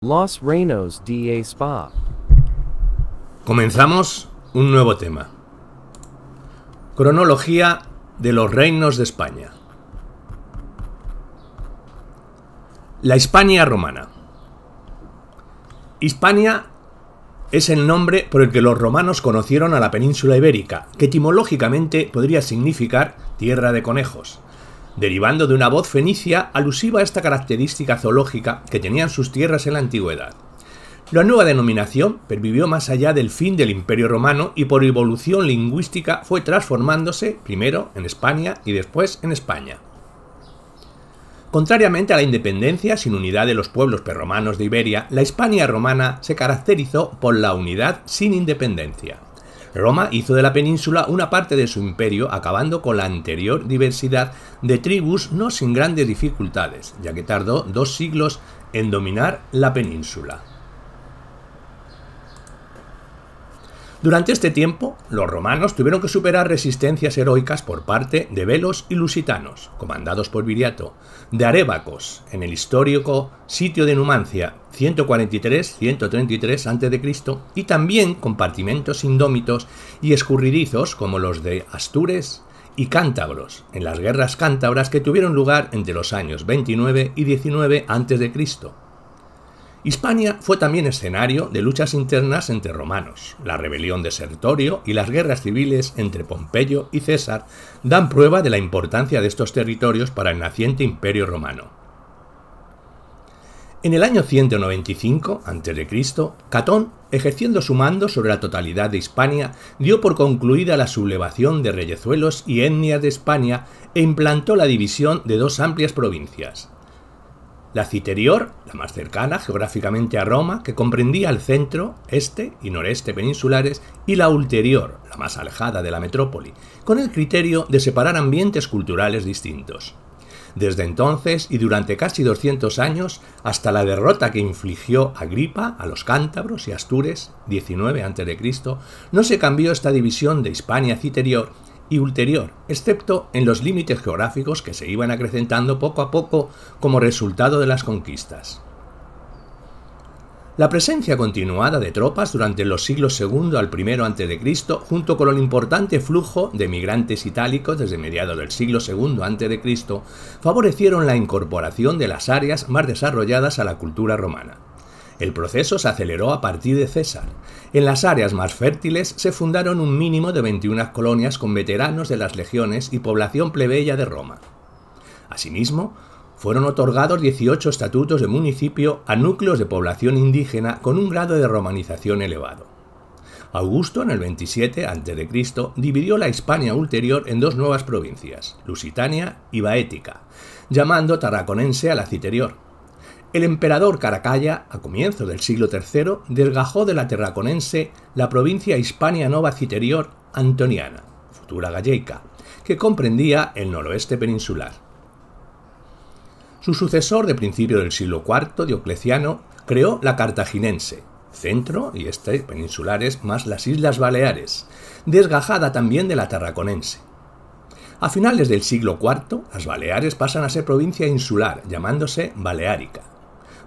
Los Reinos DA Spa. Comenzamos un nuevo tema. Cronología de los reinos de España. La Hispania romana. Hispania es el nombre por el que los romanos conocieron a la península ibérica, que etimológicamente podría significar tierra de conejos derivando de una voz fenicia alusiva a esta característica zoológica que tenían sus tierras en la antigüedad. La nueva denominación pervivió más allá del fin del Imperio Romano y por evolución lingüística fue transformándose primero en España y después en España. Contrariamente a la independencia sin unidad de los pueblos perromanos de Iberia, la Hispania romana se caracterizó por la unidad sin independencia. Roma hizo de la península una parte de su imperio, acabando con la anterior diversidad de tribus no sin grandes dificultades, ya que tardó dos siglos en dominar la península. Durante este tiempo, los romanos tuvieron que superar resistencias heroicas por parte de velos y lusitanos, comandados por Viriato, de Arevacos, en el histórico sitio de Numancia 143-133 a.C., y también compartimentos indómitos y escurridizos como los de Astures y cántabros, en las guerras cántabras que tuvieron lugar entre los años 29 y 19 a.C. Hispania fue también escenario de luchas internas entre romanos. La rebelión de Sertorio y las guerras civiles entre Pompeyo y César dan prueba de la importancia de estos territorios para el naciente imperio romano. En el año 195 a.C., Catón, ejerciendo su mando sobre la totalidad de Hispania, dio por concluida la sublevación de reyezuelos y etnias de España e implantó la división de dos amplias provincias, la Citerior, la más cercana geográficamente a Roma, que comprendía el centro, este y noreste peninsulares, y la Ulterior, la más alejada de la metrópoli, con el criterio de separar ambientes culturales distintos. Desde entonces y durante casi 200 años, hasta la derrota que infligió Agripa a los cántabros y astures, 19 a.C., no se cambió esta división de Hispania Citerior y ulterior, excepto en los límites geográficos que se iban acrecentando poco a poco como resultado de las conquistas. La presencia continuada de tropas durante los siglos II al I a.C., junto con el importante flujo de migrantes itálicos desde mediados del siglo II a.C., favorecieron la incorporación de las áreas más desarrolladas a la cultura romana. El proceso se aceleró a partir de César. En las áreas más fértiles se fundaron un mínimo de 21 colonias con veteranos de las legiones y población plebeya de Roma. Asimismo, fueron otorgados 18 estatutos de municipio a núcleos de población indígena con un grado de romanización elevado. Augusto, en el 27 a.C., dividió la Hispania ulterior en dos nuevas provincias, Lusitania y Baética, llamando Tarraconense a la Citerior, el emperador Caracalla, a comienzos del siglo III, desgajó de la terraconense la provincia hispania nova citerior antoniana, futura galleica, que comprendía el noroeste peninsular. Su sucesor de principio del siglo IV, Diocleciano, creó la cartaginense, centro y este peninsulares más las Islas Baleares, desgajada también de la Terraconense. A finales del siglo IV, las Baleares pasan a ser provincia insular, llamándose Baleárica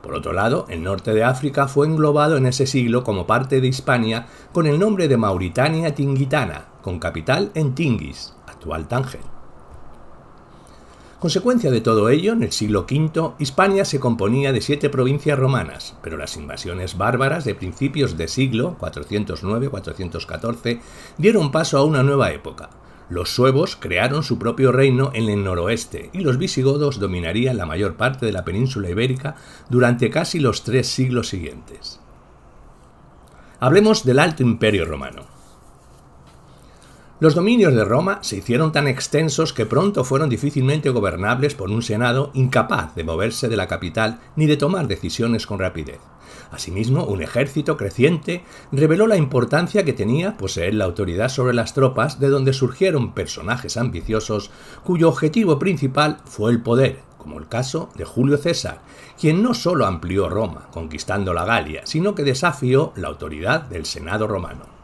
por otro lado, el norte de África fue englobado en ese siglo como parte de Hispania con el nombre de Mauritania Tingitana, con capital en Tingis, actual Tánger. Consecuencia de todo ello, en el siglo V, Hispania se componía de siete provincias romanas, pero las invasiones bárbaras de principios de siglo, 409-414, dieron paso a una nueva época, los suevos crearon su propio reino en el noroeste y los visigodos dominarían la mayor parte de la península ibérica durante casi los tres siglos siguientes. Hablemos del Alto Imperio Romano. Los dominios de Roma se hicieron tan extensos que pronto fueron difícilmente gobernables por un Senado incapaz de moverse de la capital ni de tomar decisiones con rapidez. Asimismo, un ejército creciente reveló la importancia que tenía poseer la autoridad sobre las tropas, de donde surgieron personajes ambiciosos cuyo objetivo principal fue el poder, como el caso de Julio César, quien no solo amplió Roma, conquistando la Galia, sino que desafió la autoridad del Senado romano.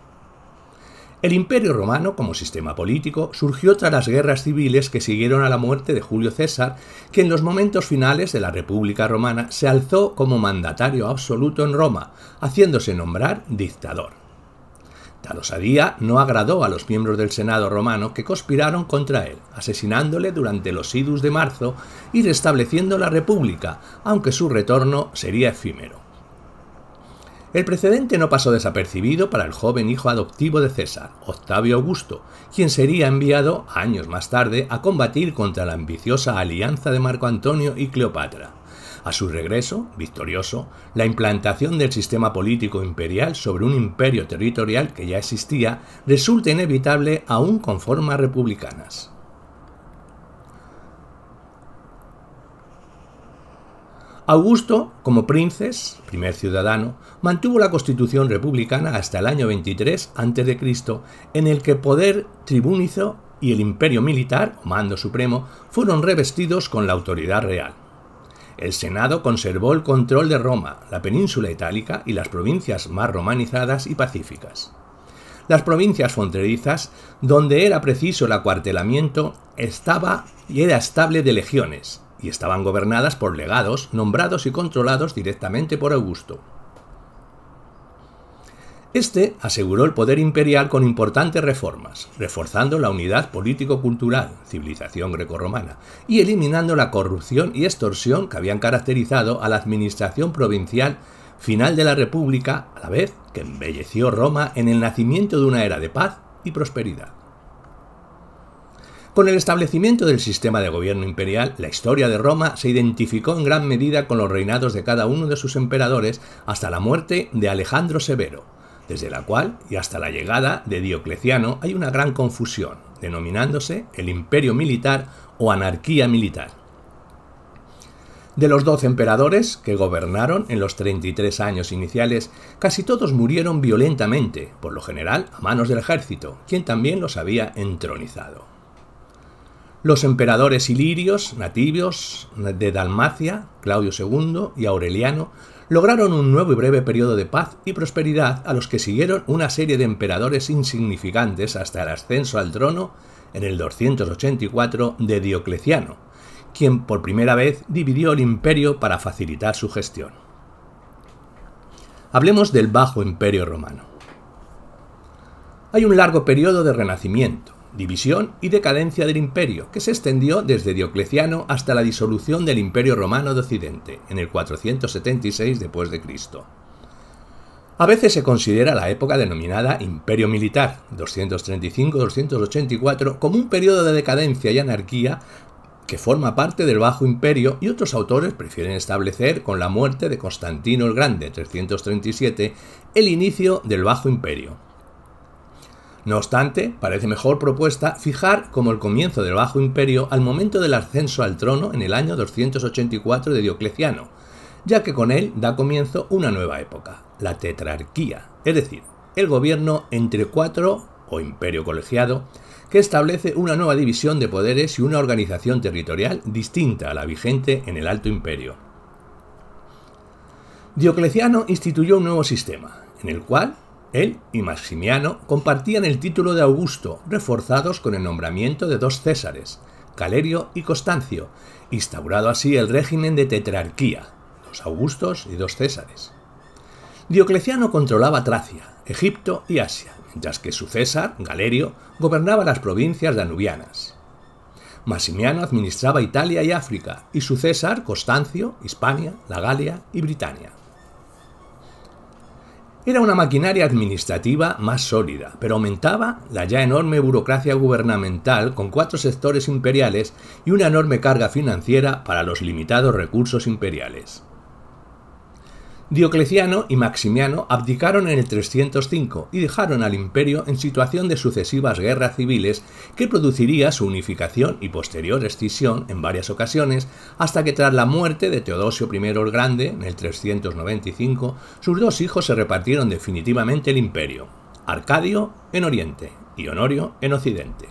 El Imperio romano, como sistema político, surgió tras las guerras civiles que siguieron a la muerte de Julio César, que en los momentos finales de la República romana se alzó como mandatario absoluto en Roma, haciéndose nombrar dictador. Tal osadía no agradó a los miembros del Senado romano que conspiraron contra él, asesinándole durante los idus de marzo y restableciendo la República, aunque su retorno sería efímero. El precedente no pasó desapercibido para el joven hijo adoptivo de César, Octavio Augusto, quien sería enviado años más tarde a combatir contra la ambiciosa alianza de Marco Antonio y Cleopatra. A su regreso, victorioso, la implantación del sistema político imperial sobre un imperio territorial que ya existía resulta inevitable aún con formas republicanas. Augusto, como princes, primer ciudadano, mantuvo la constitución republicana hasta el año 23 a.C., en el que poder tribunizo y el imperio militar, o mando supremo, fueron revestidos con la autoridad real. El Senado conservó el control de Roma, la península itálica y las provincias más romanizadas y pacíficas. Las provincias fronterizas, donde era preciso el acuartelamiento, estaba y era estable de legiones, y estaban gobernadas por legados nombrados y controlados directamente por Augusto. Este aseguró el poder imperial con importantes reformas, reforzando la unidad político-cultural, civilización grecorromana, y eliminando la corrupción y extorsión que habían caracterizado a la administración provincial final de la República, a la vez que embelleció Roma en el nacimiento de una era de paz y prosperidad. Con el establecimiento del sistema de gobierno imperial, la historia de Roma se identificó en gran medida con los reinados de cada uno de sus emperadores hasta la muerte de Alejandro Severo, desde la cual y hasta la llegada de Diocleciano hay una gran confusión, denominándose el imperio militar o anarquía militar. De los doce emperadores que gobernaron en los 33 años iniciales, casi todos murieron violentamente, por lo general a manos del ejército, quien también los había entronizado los emperadores ilirios, nativos de Dalmacia, Claudio II y Aureliano, lograron un nuevo y breve periodo de paz y prosperidad a los que siguieron una serie de emperadores insignificantes hasta el ascenso al trono en el 284 de Diocleciano, quien por primera vez dividió el imperio para facilitar su gestión. Hablemos del Bajo Imperio Romano. Hay un largo periodo de renacimiento, división y decadencia del imperio, que se extendió desde Diocleciano hasta la disolución del imperio romano de Occidente, en el 476 d.C. A veces se considera la época denominada Imperio Militar, 235-284, como un periodo de decadencia y anarquía que forma parte del Bajo Imperio y otros autores prefieren establecer con la muerte de Constantino el Grande, 337, el inicio del Bajo Imperio. No obstante, parece mejor propuesta fijar como el comienzo del Bajo Imperio al momento del ascenso al trono en el año 284 de Diocleciano, ya que con él da comienzo una nueva época, la tetrarquía, es decir, el gobierno entre cuatro o imperio colegiado, que establece una nueva división de poderes y una organización territorial distinta a la vigente en el Alto Imperio. Diocleciano instituyó un nuevo sistema, en el cual él y Maximiano compartían el título de Augusto, reforzados con el nombramiento de dos Césares, Galerio y Constancio, instaurado así el régimen de tetrarquía, dos Augustos y dos Césares. Diocleciano controlaba Tracia, Egipto y Asia, mientras que su César, Galerio, gobernaba las provincias danubianas. Maximiano administraba Italia y África, y su César, Constancio, Hispania, la Galia y Britania. Era una maquinaria administrativa más sólida, pero aumentaba la ya enorme burocracia gubernamental con cuatro sectores imperiales y una enorme carga financiera para los limitados recursos imperiales. Diocleciano y Maximiano abdicaron en el 305 y dejaron al imperio en situación de sucesivas guerras civiles que produciría su unificación y posterior escisión en varias ocasiones, hasta que tras la muerte de Teodosio I el Grande en el 395, sus dos hijos se repartieron definitivamente el imperio, Arcadio en Oriente y Honorio en Occidente.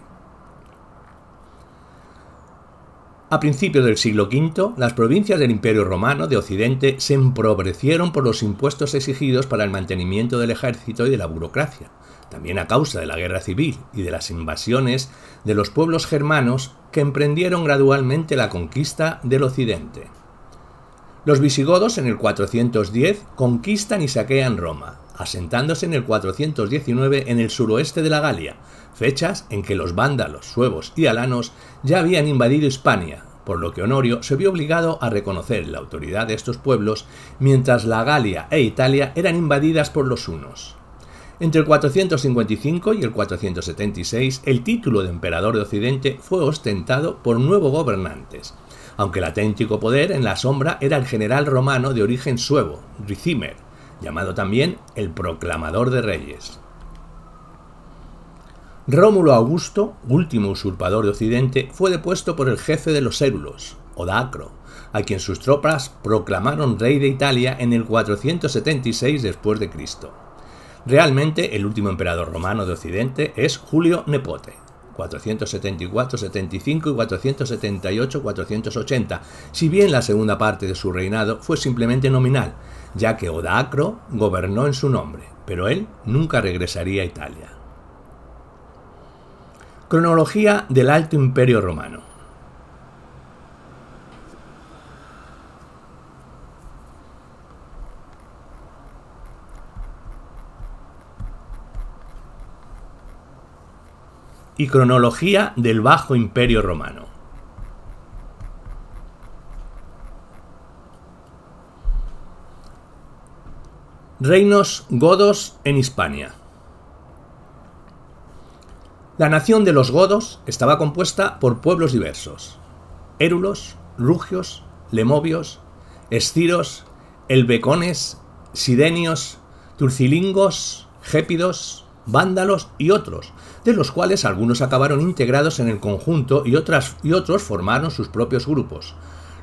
A principios del siglo V, las provincias del Imperio Romano de Occidente se empobrecieron por los impuestos exigidos para el mantenimiento del ejército y de la burocracia, también a causa de la guerra civil y de las invasiones de los pueblos germanos que emprendieron gradualmente la conquista del Occidente. Los visigodos en el 410 conquistan y saquean Roma, asentándose en el 419 en el suroeste de la Galia, fechas en que los vándalos, suevos y alanos ya habían invadido Hispania, por lo que Honorio se vio obligado a reconocer la autoridad de estos pueblos mientras la Galia e Italia eran invadidas por los hunos. Entre el 455 y el 476 el título de emperador de Occidente fue ostentado por nuevos gobernantes, aunque el auténtico poder en la sombra era el general romano de origen suevo, Ricimer, llamado también el Proclamador de Reyes. Rómulo Augusto, último usurpador de Occidente, fue depuesto por el jefe de los érulos, Odacro, a quien sus tropas proclamaron rey de Italia en el 476 d.C. Realmente el último emperador romano de Occidente es Julio Nepote, 474, 75 y 478, 480, si bien la segunda parte de su reinado fue simplemente nominal, ya que Odacro gobernó en su nombre, pero él nunca regresaría a Italia. Cronología del Alto Imperio Romano. Y cronología del Bajo Imperio Romano. Reinos godos en Hispania. La nación de los godos estaba compuesta por pueblos diversos: érulos, rugios, lemovios, estiros, elbecones, sidenios, turcilingos, gépidos, vándalos y otros, de los cuales algunos acabaron integrados en el conjunto y, otras, y otros formaron sus propios grupos.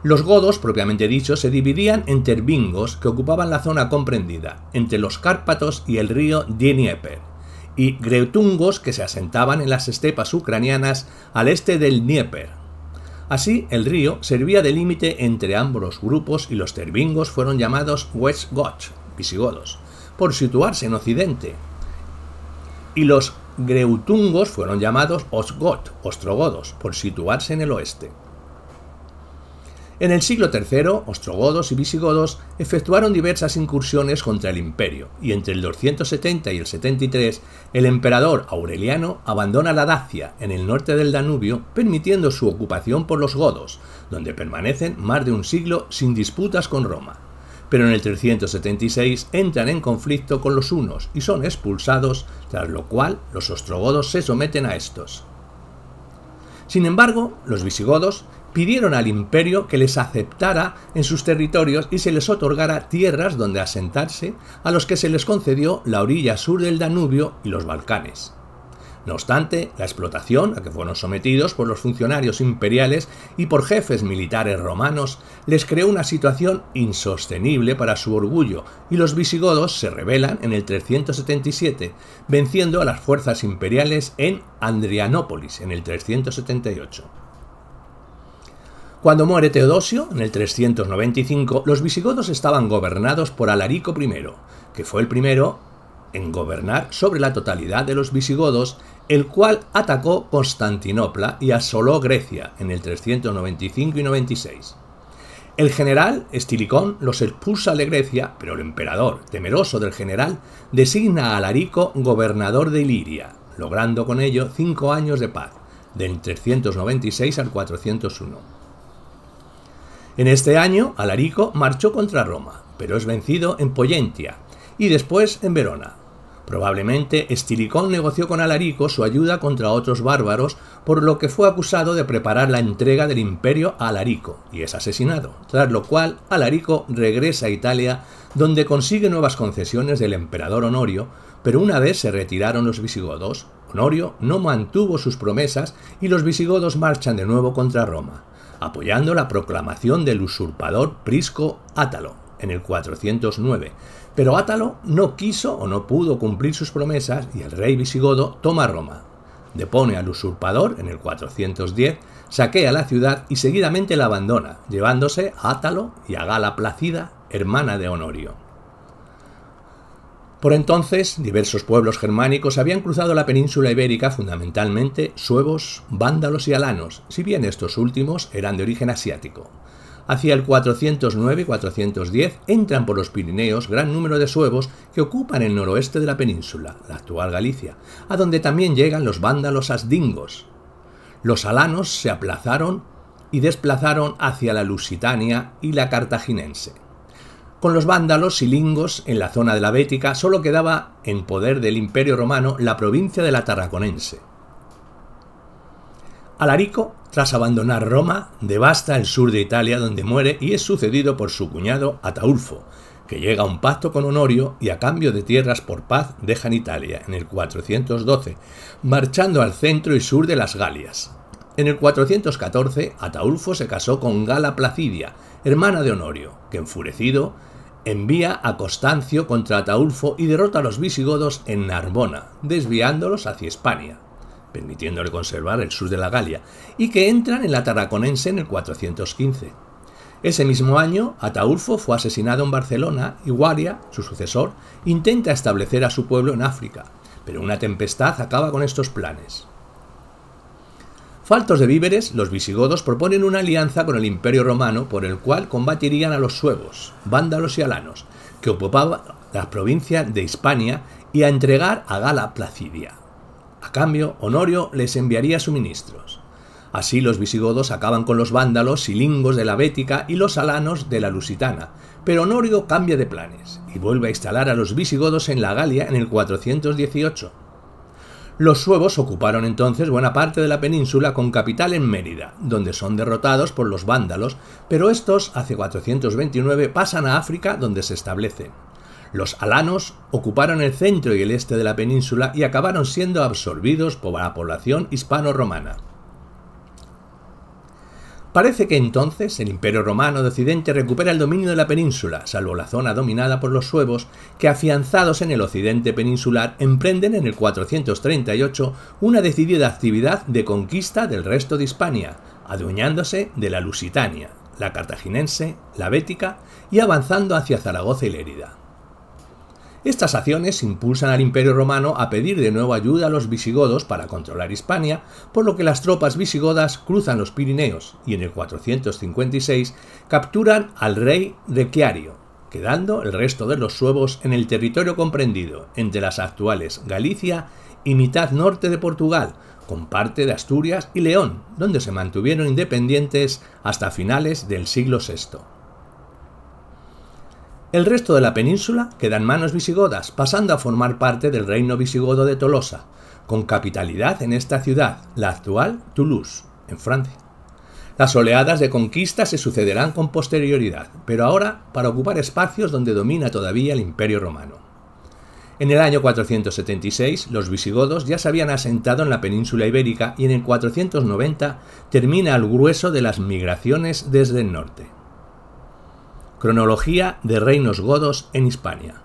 Los godos, propiamente dicho, se dividían en terbingos que ocupaban la zona comprendida entre los Cárpatos y el río Dnieper y greutungos que se asentaban en las estepas ucranianas al este del Dnieper. Así, el río servía de límite entre ambos grupos y los Tervingos fueron llamados Westgot, visigodos, por situarse en Occidente, y los greutungos fueron llamados Ostgot, ostrogodos, por situarse en el oeste. En el siglo III, ostrogodos y visigodos efectuaron diversas incursiones contra el imperio, y entre el 270 y el 73, el emperador Aureliano abandona la Dacia, en el norte del Danubio, permitiendo su ocupación por los godos, donde permanecen más de un siglo sin disputas con Roma. Pero en el 376 entran en conflicto con los hunos y son expulsados, tras lo cual los ostrogodos se someten a estos. Sin embargo, los visigodos pidieron al imperio que les aceptara en sus territorios y se les otorgara tierras donde asentarse, a los que se les concedió la orilla sur del Danubio y los Balcanes. No obstante, la explotación a que fueron sometidos por los funcionarios imperiales y por jefes militares romanos les creó una situación insostenible para su orgullo y los visigodos se rebelan en el 377, venciendo a las fuerzas imperiales en Andrianópolis en el 378. Cuando muere Teodosio, en el 395, los visigodos estaban gobernados por Alarico I, que fue el primero en gobernar sobre la totalidad de los visigodos, el cual atacó Constantinopla y asoló Grecia en el 395 y 96. El general Estilicón los expulsa de Grecia, pero el emperador, temeroso del general, designa a Alarico gobernador de Iliria, logrando con ello cinco años de paz, del 396 al 401. En este año, Alarico marchó contra Roma, pero es vencido en Poyentia y después en Verona. Probablemente Estilicón negoció con Alarico su ayuda contra otros bárbaros, por lo que fue acusado de preparar la entrega del imperio a Alarico y es asesinado, tras lo cual Alarico regresa a Italia donde consigue nuevas concesiones del emperador Honorio, pero una vez se retiraron los visigodos, Honorio no mantuvo sus promesas y los visigodos marchan de nuevo contra Roma apoyando la proclamación del usurpador Prisco Átalo en el 409. Pero Átalo no quiso o no pudo cumplir sus promesas y el rey visigodo toma Roma. Depone al usurpador en el 410, saquea la ciudad y seguidamente la abandona, llevándose a Átalo y a Gala Placida, hermana de Honorio. Por entonces, diversos pueblos germánicos habían cruzado la península ibérica fundamentalmente suevos, vándalos y alanos, si bien estos últimos eran de origen asiático. Hacia el 409-410 entran por los Pirineos gran número de suevos que ocupan el noroeste de la península, la actual Galicia, a donde también llegan los vándalos asdingos. Los alanos se aplazaron y desplazaron hacia la Lusitania y la cartaginense. Con los vándalos y lingos en la zona de la Bética solo quedaba en poder del Imperio romano la provincia de la Tarraconense. Alarico, tras abandonar Roma, devasta el sur de Italia donde muere y es sucedido por su cuñado Ataulfo, que llega a un pacto con Honorio y a cambio de tierras por paz dejan Italia en el 412, marchando al centro y sur de las Galias. En el 414, Ataulfo se casó con Gala Placidia, hermana de Honorio, que enfurecido envía a Constancio contra Ataulfo y derrota a los visigodos en Narbona, desviándolos hacia España, permitiéndole conservar el sur de la Galia, y que entran en la Tarraconense en el 415. Ese mismo año, Ataulfo fue asesinado en Barcelona y Guaria, su sucesor, intenta establecer a su pueblo en África, pero una tempestad acaba con estos planes. Faltos de víveres, los visigodos proponen una alianza con el Imperio Romano por el cual combatirían a los suevos, vándalos y alanos, que ocupaban la provincia de Hispania y a entregar a Gala Placidia. A cambio, Honorio les enviaría suministros. Así los visigodos acaban con los vándalos y lingos de la Bética y los alanos de la Lusitana, pero Honorio cambia de planes y vuelve a instalar a los visigodos en la Galia en el 418, los suevos ocuparon entonces buena parte de la península con capital en Mérida, donde son derrotados por los vándalos, pero estos hace 429 pasan a África donde se establecen. Los alanos ocuparon el centro y el este de la península y acabaron siendo absorbidos por la población hispano-romana. Parece que entonces el Imperio Romano de Occidente recupera el dominio de la península, salvo la zona dominada por los suevos, que afianzados en el occidente peninsular emprenden en el 438 una decidida actividad de conquista del resto de Hispania, adueñándose de la Lusitania, la cartaginense, la bética y avanzando hacia Zaragoza y Lérida. Estas acciones impulsan al Imperio romano a pedir de nuevo ayuda a los visigodos para controlar Hispania, por lo que las tropas visigodas cruzan los Pirineos y en el 456 capturan al rey de Requiario, quedando el resto de los suevos en el territorio comprendido entre las actuales Galicia y mitad norte de Portugal, con parte de Asturias y León, donde se mantuvieron independientes hasta finales del siglo VI. El resto de la península queda en manos visigodas, pasando a formar parte del reino visigodo de Tolosa, con capitalidad en esta ciudad, la actual Toulouse, en Francia. Las oleadas de conquista se sucederán con posterioridad, pero ahora para ocupar espacios donde domina todavía el Imperio Romano. En el año 476 los visigodos ya se habían asentado en la península ibérica y en el 490 termina el grueso de las migraciones desde el norte. Cronología de reinos godos en Hispania.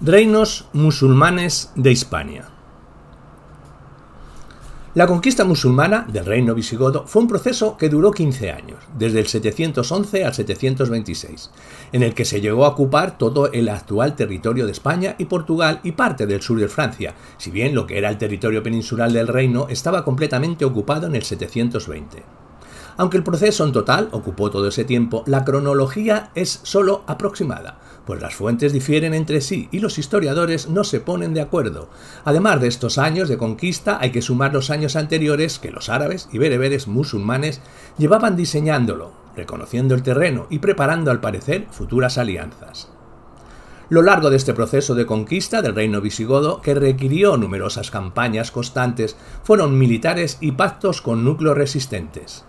Reinos musulmanes de Hispania. La conquista musulmana del reino visigodo fue un proceso que duró 15 años, desde el 711 al 726, en el que se llegó a ocupar todo el actual territorio de España y Portugal y parte del sur de Francia, si bien lo que era el territorio peninsular del reino estaba completamente ocupado en el 720. Aunque el proceso en total ocupó todo ese tiempo, la cronología es solo aproximada, pues las fuentes difieren entre sí y los historiadores no se ponen de acuerdo. Además de estos años de conquista, hay que sumar los años anteriores que los árabes y bereberes musulmanes llevaban diseñándolo, reconociendo el terreno y preparando al parecer futuras alianzas. Lo largo de este proceso de conquista del reino visigodo, que requirió numerosas campañas constantes, fueron militares y pactos con núcleos resistentes.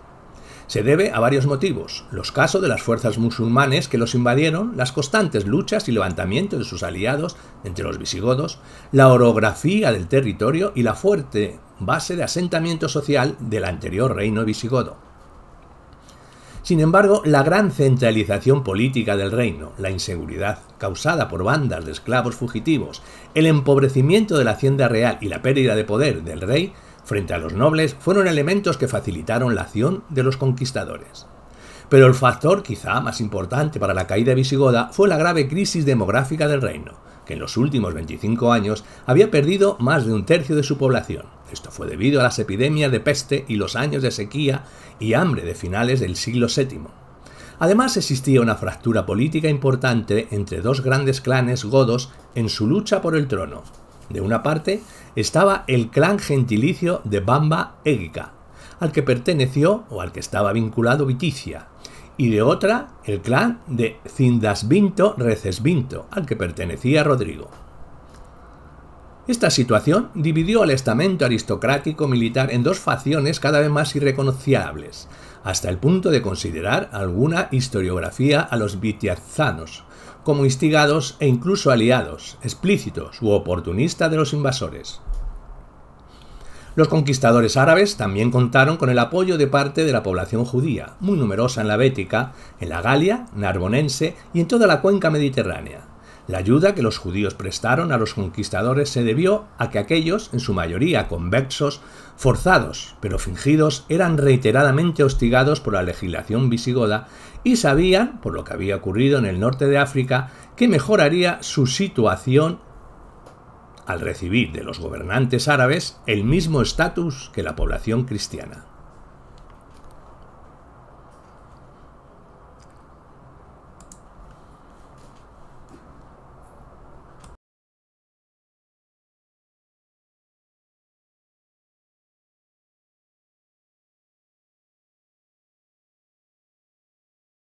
Se debe a varios motivos, los casos de las fuerzas musulmanes que los invadieron, las constantes luchas y levantamientos de sus aliados entre los visigodos, la orografía del territorio y la fuerte base de asentamiento social del anterior reino visigodo. Sin embargo, la gran centralización política del reino, la inseguridad causada por bandas de esclavos fugitivos, el empobrecimiento de la hacienda real y la pérdida de poder del rey frente a los nobles fueron elementos que facilitaron la acción de los conquistadores. Pero el factor quizá más importante para la caída visigoda fue la grave crisis demográfica del reino, que en los últimos 25 años había perdido más de un tercio de su población. Esto fue debido a las epidemias de peste y los años de sequía y hambre de finales del siglo VII. Además existía una fractura política importante entre dos grandes clanes godos en su lucha por el trono. De una parte, estaba el clan gentilicio de Bamba Égica, al que perteneció o al que estaba vinculado Viticia, y de otra el clan de Cindasvinto Recesvinto, al que pertenecía Rodrigo. Esta situación dividió al estamento aristocrático militar en dos facciones cada vez más irreconociables, hasta el punto de considerar alguna historiografía a los vitiazanos, como instigados e incluso aliados, explícitos u oportunistas de los invasores. Los conquistadores árabes también contaron con el apoyo de parte de la población judía, muy numerosa en la Bética, en la Galia, Narbonense y en toda la cuenca mediterránea. La ayuda que los judíos prestaron a los conquistadores se debió a que aquellos, en su mayoría convexos, forzados pero fingidos, eran reiteradamente hostigados por la legislación visigoda y sabían, por lo que había ocurrido en el norte de África, que mejoraría su situación al recibir de los gobernantes árabes el mismo estatus que la población cristiana.